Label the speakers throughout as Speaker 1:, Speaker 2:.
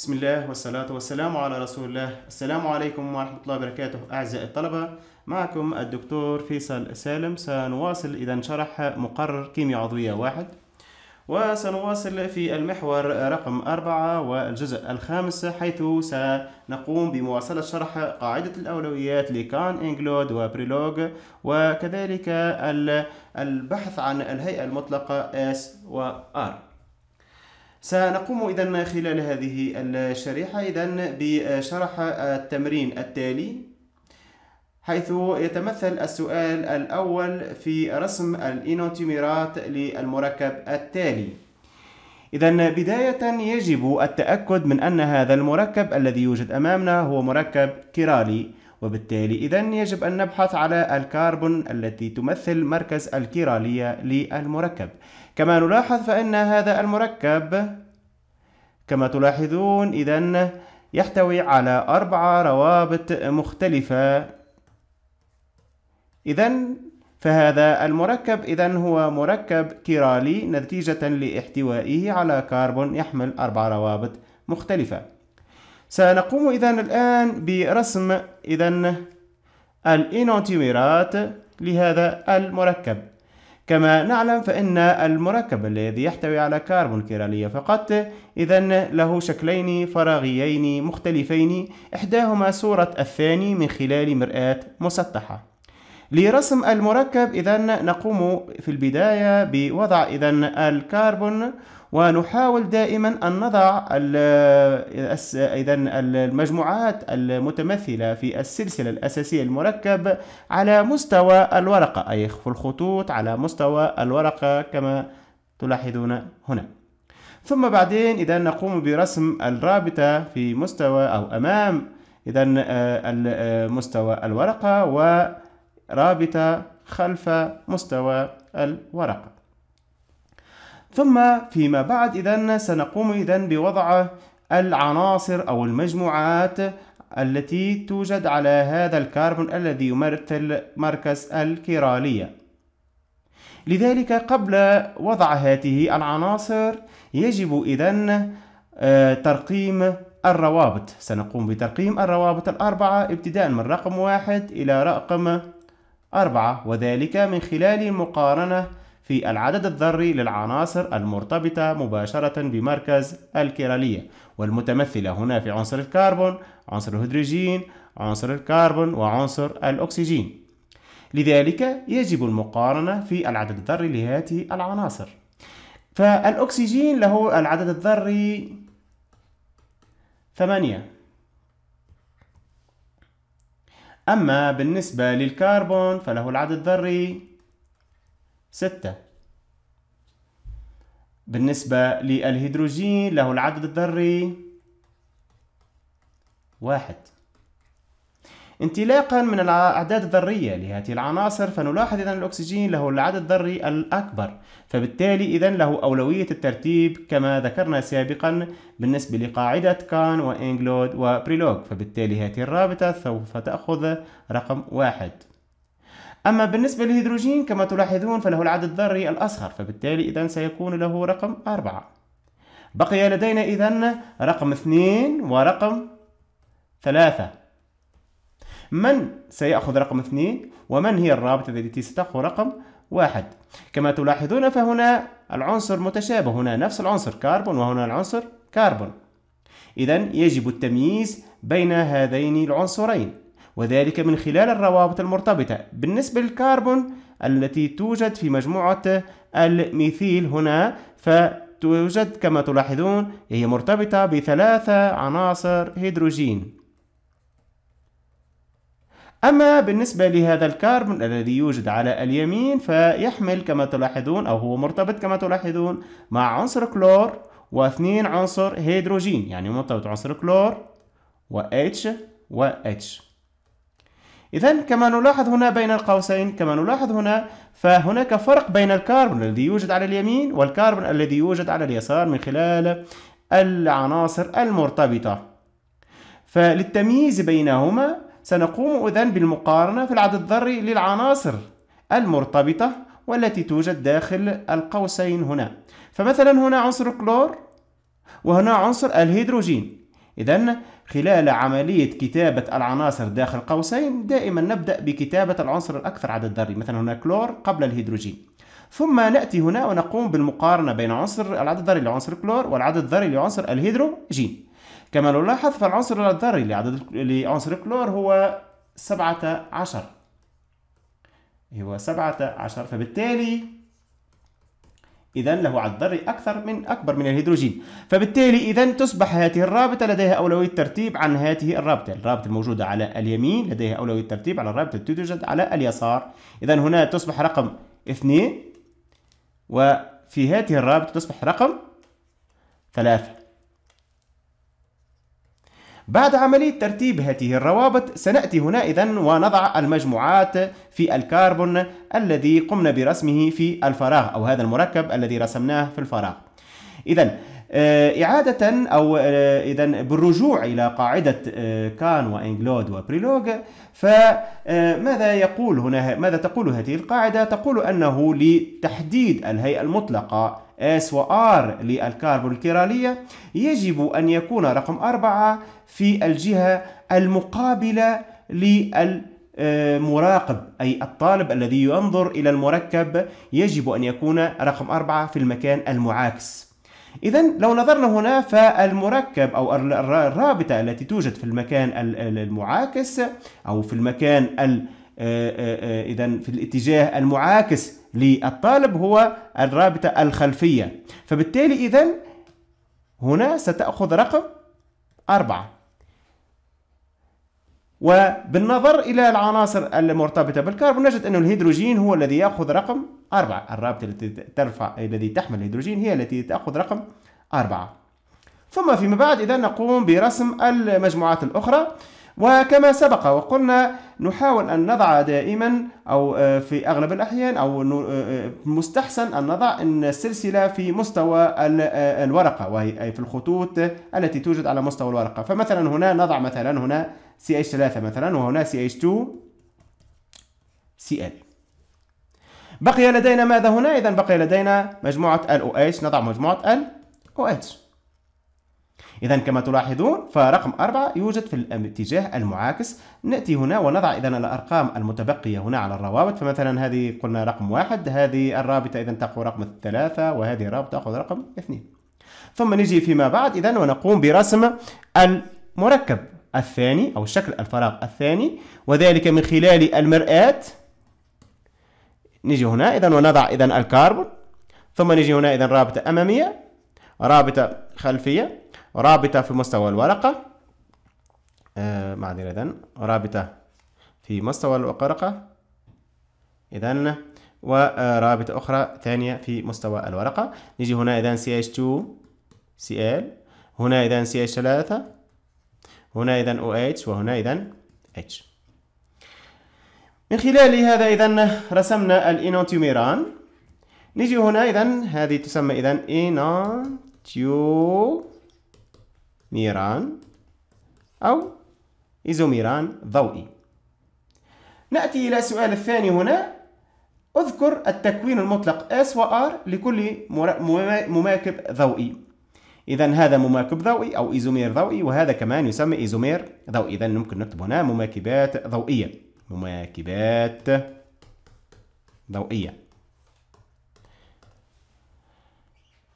Speaker 1: بسم الله والصلاة والسلام على رسول الله السلام عليكم ورحمة الله وبركاته أعزائي الطلبة معكم الدكتور فيصل سالم سنواصل إذا شرح مقرر كيمياء عضوية واحد وسنواصل في المحور رقم أربعة والجزء الخامس حيث سنقوم بمواصلة شرح قاعدة الأولويات لكان إنجلود وبريلوج وكذلك البحث عن الهيئة المطلقة S و R سنقوم إذا خلال هذه الشريحة إذا بشرح التمرين التالي حيث يتمثل السؤال الأول في رسم الإنوتيميرات للمركب التالي إذا بداية يجب التأكد من أن هذا المركب الذي يوجد أمامنا هو مركب كيرالي وبالتالي إذا يجب أن نبحث على الكربون التي تمثل مركز الكيرالية للمركب كما نلاحظ فإن هذا المركب كما تلاحظون إذا يحتوي على أربع روابط مختلفة إذا فهذا المركب إذا هو مركب كيرالي نتيجة لاحتوائه على كربون يحمل أربع روابط مختلفة سنقوم إذا الآن برسم إذا الإنوتيميرات لهذا المركب كما نعلم فإن المركب الذي يحتوي على كربون كيرالية فقط إذا له شكلين فراغيين مختلفين إحداهما صورة الثاني من خلال مرآة مسطحة لرسم المركب إذا نقوم في البداية بوضع إذا الكربون ونحاول دائما أن نضع المجموعات المتمثلة في السلسلة الأساسية المركب على مستوى الورقة أي في الخطوط على مستوى الورقة كما تلاحظون هنا ثم بعدين إذا نقوم برسم الرابطة في مستوى أو أمام إذا آه، آه، مستوى الورقة ورابطة خلف مستوى الورقة ثم فيما بعد إذا سنقوم إذا بوضع العناصر أو المجموعات التي توجد على هذا الكربون الذي يمثل مركز الكيرالية لذلك قبل وضع هذه العناصر يجب إذا آه، ترقيم الروابط سنقوم بترقيم الروابط الأربعة ابتداء من رقم واحد إلى رقم أربعة وذلك من خلال مقارنة في العدد الذري للعناصر المرتبطة مباشرة بمركز الكيرالية والمتمثلة هنا في عنصر الكربون عنصر الهيدروجين عنصر الكربون وعنصر الأكسجين لذلك يجب المقارنة في العدد الذري لهذه العناصر فالأكسجين له العدد الذري ثمانية أما بالنسبة للكربون فله العدد الذري ستة بالنسبة للهيدروجين له العدد الذري واحد انطلاقا من الأعداد الذرية لهذه العناصر فنلاحظ إذا الأكسجين له العدد الذري الأكبر فبالتالي إذا له أولوية الترتيب كما ذكرنا سابقا بالنسبة لقاعدة كان وإنجلود وبريلوج فبالتالي هذه الرابطة سوف تأخذ رقم واحد أما بالنسبة للهيدروجين كما تلاحظون فله العدد الذري الأصغر فبالتالي إذا سيكون له رقم أربعة بقي لدينا إذا رقم اثنين ورقم ثلاثة من سيأخذ رقم اثنين ومن هي الرابطة التي ستأخذ رقم واحد كما تلاحظون فهنا العنصر متشابه هنا نفس العنصر كربون وهنا العنصر كربون إذا يجب التمييز بين هذين العنصرين وذلك من خلال الروابط المرتبطة بالنسبة للكربون التي توجد في مجموعة الميثيل هنا فتوجد كما تلاحظون هي مرتبطة بثلاثة عناصر هيدروجين أما بالنسبة لهذا الكربون الذي يوجد على اليمين فيحمل كما تلاحظون أو هو مرتبط كما تلاحظون مع عنصر كلور واثنين عنصر هيدروجين يعني مرتبط عنصر كلور و H و H إذا كما نلاحظ هنا بين القوسين كما نلاحظ هنا فهناك فرق بين الكربون الذي يوجد على اليمين والكربون الذي يوجد على اليسار من خلال العناصر المرتبطة فللتمييز بينهما سنقوم إذا بالمقارنة في العدد الذري للعناصر المرتبطة والتي توجد داخل القوسين هنا فمثلا هنا عنصر الكلور وهنا عنصر الهيدروجين إذا خلال عملية كتابة العناصر داخل قوسين دائما نبدأ بكتابة العنصر الأكثر عدد ذري مثلا هنا كلور قبل الهيدروجين ثم نأتي هنا ونقوم بالمقارنة بين عنصر العدد الذري لعنصر كلور والعدد الذري لعنصر الهيدروجين كما نلاحظ فالعنصر الذري لعدد لعنصر كلور هو 17 هو 17 فبالتالي إذا له عدد ذري أكثر من أكبر من الهيدروجين فبالتالي إذا تصبح هذه الرابطة لديها أولوية ترتيب عن هذه الرابطة الرابطة الموجودة على اليمين لديها أولوية ترتيب على الرابطة التي توجد على اليسار إذا هنا تصبح رقم اثنين وفي هذه الرابطة تصبح رقم ثلاثة بعد عملية ترتيب هذه الروابط سنأتي هنا إذا ونضع المجموعات في الكربون الذي قمنا برسمه في الفراغ أو هذا المركب الذي رسمناه في الفراغ إذا آه، إعادة أو آه، إذا بالرجوع إلى قاعدة آه، كان وإنجلود وبريلوج فماذا يقول هنا ماذا تقول هذه القاعدة؟ تقول أنه لتحديد الهيئة المطلقة S و R الكيرالية يجب أن يكون رقم أربعة في الجهة المقابلة لل مراقب أي الطالب الذي ينظر إلى المركب يجب أن يكون رقم أربعة في المكان المعاكس إذا لو نظرنا هنا فالمركب أو الرابطة التي توجد في المكان المعاكس أو في المكان آه، آه، آه، إذا في الاتجاه المعاكس للطالب هو الرابطة الخلفية فبالتالي إذا هنا ستأخذ رقم أربعة وبالنظر إلى العناصر المرتبطة بالكربون نجد أن الهيدروجين هو الذي يأخذ رقم أربعة الرابطة التي ترفع الذي تحمل الهيدروجين هي التي تأخذ رقم أربعة ثم فيما بعد إذا نقوم برسم المجموعات الأخرى وكما سبق وقلنا نحاول أن نضع دائما أو آه، في أغلب الأحيان أو آه، آه، مستحسن أن نضع أن السلسلة في مستوى الورقة وهي أي في الخطوط التي توجد على مستوى الورقة فمثلا هنا نضع مثلا هنا CH3 مثلا وهنا CH2 CL بقي لدينا ماذا هنا؟ إذا بقي لدينا مجموعة OH نضع مجموعة OH إذا كما تلاحظون فرقم أربعة يوجد في الاتجاه المعاكس نأتي هنا ونضع إذا الأرقام المتبقية هنا على الروابط فمثلا هذه قلنا رقم واحد هذه الرابطة إذا تأخذ رقم ثلاثة وهذه الرابطة تأخذ رقم اثنين ثم نجي فيما بعد إذا ونقوم برسم المركب الثاني أو شكل الفراغ الثاني وذلك من خلال المرآة نجي هنا إذا ونضع إذا الكربون ثم نجي هنا إذا رابطة أمامية رابطة خلفية رابطة في مستوى الورقة آه معذرة إذا رابطة في مستوى الورقة إذا ورابطة أخرى ثانية في مستوى الورقة نجي هنا اذا ch CH2 Cl هنا اذا ch CH3 هنا إذا OH وهنا إذا H من خلال هذا إذا رسمنا الإنانتيوميران نجي هنا إذا هذه تسمى إذا إنانتيو نيران أو إيزوميران ضوئي نأتي إلى السؤال الثاني هنا اذكر التكوين المطلق S و R لكل مماكب ضوئي إذا هذا مماكب ضوئي أو إيزومير ضوئي وهذا كمان يسمى إيزومير ضوئي إذا ممكن نكتب هنا مماكبات ضوئية مماكبات ضوئية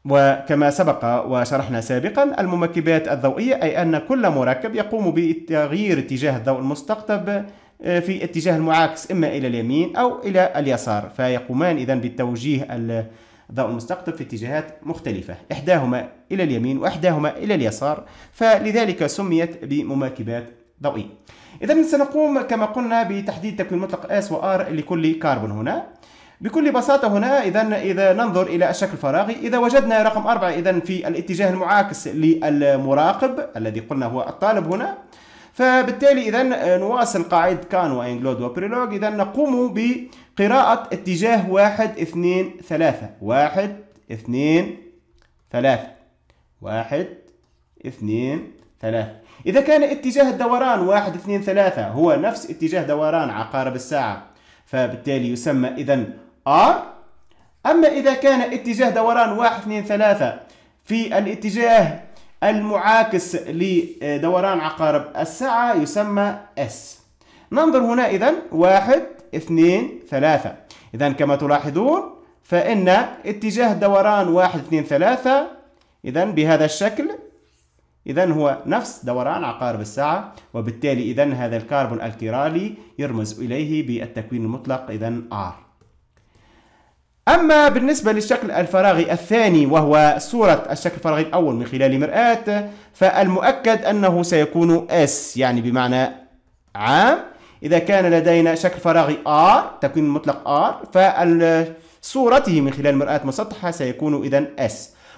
Speaker 1: وكما سبق وشرحنا سابقا الممكبات الضوئية أي أن كل مركب يقوم بتغيير اتجاه الضوء المستقطب آه، في اتجاه المعاكس إما إلى اليمين أو إلى اليسار فيقومان إذن بالتوجيه الضوء المستقطب في اتجاهات مختلفة إحداهما إلى اليمين وإحداهما إلى اليسار فلذلك سميت بمماكبات ضوئية إذا سنقوم كما قلنا بتحديد تكوين مطلق S و R لكل كربون هنا بكل بساطة هنا إذا إذا ننظر إلى الشكل الفراغي إذا وجدنا رقم أربعة إذا في الاتجاه المعاكس للمراقب الذي قلنا هو الطالب هنا فبالتالي إذا نواصل قاعدة كان وإنجلود وبريلوج إذا نقوم بقراءة اتجاه واحد اثنين ثلاثة واحد اثنين ثلاثة واحد اثنين ثلاثة إذا كان اتجاه الدوران واحد اثنين ثلاثة هو نفس اتجاه دوران عقارب الساعة فبالتالي يسمى إذا R أما إذا كان اتجاه دوران 1 2 3 في الاتجاه المعاكس لدوران عقارب الساعة يسمى S ننظر هنا إذا 1 2 3 إذا كما تلاحظون فإن اتجاه دوران 1 2 3 إذا بهذا الشكل إذا هو نفس دوران عقارب الساعة وبالتالي إذا هذا الكربون الكيرالي يرمز إليه بالتكوين المطلق إذا R أما بالنسبة للشكل الفراغي الثاني وهو صورة الشكل الفراغي الأول من خلال مرآة فالمؤكد أنه سيكون S يعني بمعنى عام إذا كان لدينا شكل فراغي R تكوين مطلق R فصورته من خلال مرآة مسطحة سيكون إذا S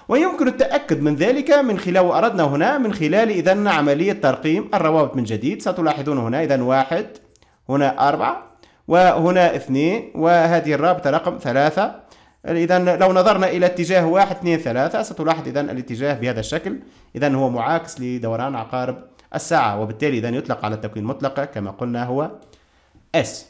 Speaker 1: ويمكن التأكد من ذلك من خلال وأردنا هنا من خلال إذا عملية ترقيم الروابط من جديد ستلاحظون هنا إذا واحد هنا أربعة وهنا اثنين وهذه الرابطة رقم ثلاثة إذا لو نظرنا إلى اتجاه واحد اثنين ثلاثة ستلاحظ إذا الاتجاه بهذا الشكل إذا هو معاكس لدوران عقارب الساعة وبالتالي إذا يطلق على التكوين المطلقة كما قلنا هو S